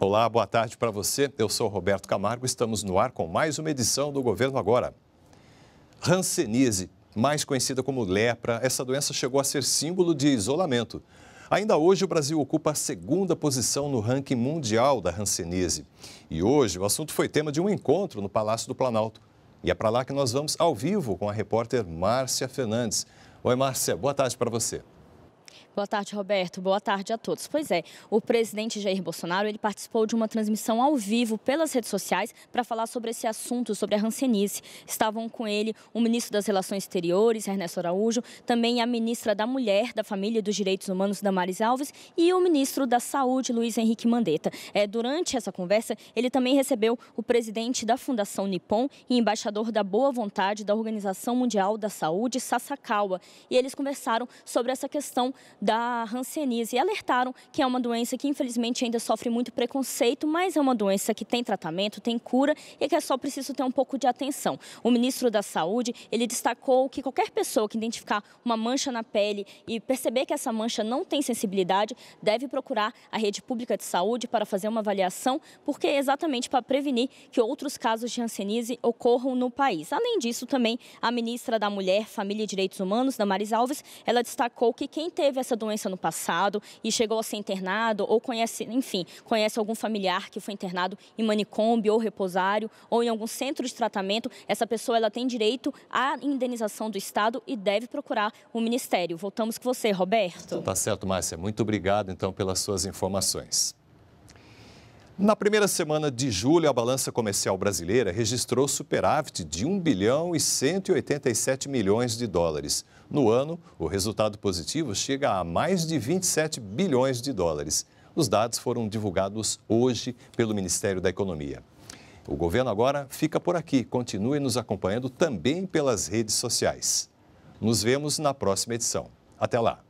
Olá, boa tarde para você. Eu sou Roberto Camargo. Estamos no ar com mais uma edição do Governo Agora. Hanseníase, mais conhecida como lepra, essa doença chegou a ser símbolo de isolamento. Ainda hoje, o Brasil ocupa a segunda posição no ranking mundial da Hanseníase. E hoje, o assunto foi tema de um encontro no Palácio do Planalto. E é para lá que nós vamos ao vivo com a repórter Márcia Fernandes. Oi, Márcia, boa tarde para você. Boa tarde, Roberto. Boa tarde a todos. Pois é, o presidente Jair Bolsonaro ele participou de uma transmissão ao vivo pelas redes sociais para falar sobre esse assunto, sobre a rancenice. Estavam com ele o ministro das Relações Exteriores, Ernesto Araújo, também a ministra da Mulher, da Família e dos Direitos Humanos, Damares Alves, e o ministro da Saúde, Luiz Henrique Mandetta. É, durante essa conversa, ele também recebeu o presidente da Fundação Nippon e embaixador da Boa Vontade da Organização Mundial da Saúde, Sasakawa. E eles conversaram sobre essa questão da hanseníase e alertaram que é uma doença que infelizmente ainda sofre muito preconceito, mas é uma doença que tem tratamento, tem cura e que é só preciso ter um pouco de atenção. O ministro da Saúde, ele destacou que qualquer pessoa que identificar uma mancha na pele e perceber que essa mancha não tem sensibilidade, deve procurar a rede pública de saúde para fazer uma avaliação, porque é exatamente para prevenir que outros casos de hanseníase ocorram no país. Além disso, também a ministra da Mulher, Família e Direitos Humanos, Damaris Alves, ela destacou que quem teve essa doença no passado e chegou a ser internado ou conhece, enfim, conhece algum familiar que foi internado em manicômio ou reposário ou em algum centro de tratamento, essa pessoa ela tem direito à indenização do Estado e deve procurar o Ministério. Voltamos com você, Roberto. Tá certo, Márcia. Muito obrigado então pelas suas informações. Na primeira semana de julho, a balança comercial brasileira registrou superávit de 1 bilhão e 187 milhões de dólares. No ano, o resultado positivo chega a mais de 27 bilhões de dólares. Os dados foram divulgados hoje pelo Ministério da Economia. O governo agora fica por aqui. Continue nos acompanhando também pelas redes sociais. Nos vemos na próxima edição. Até lá!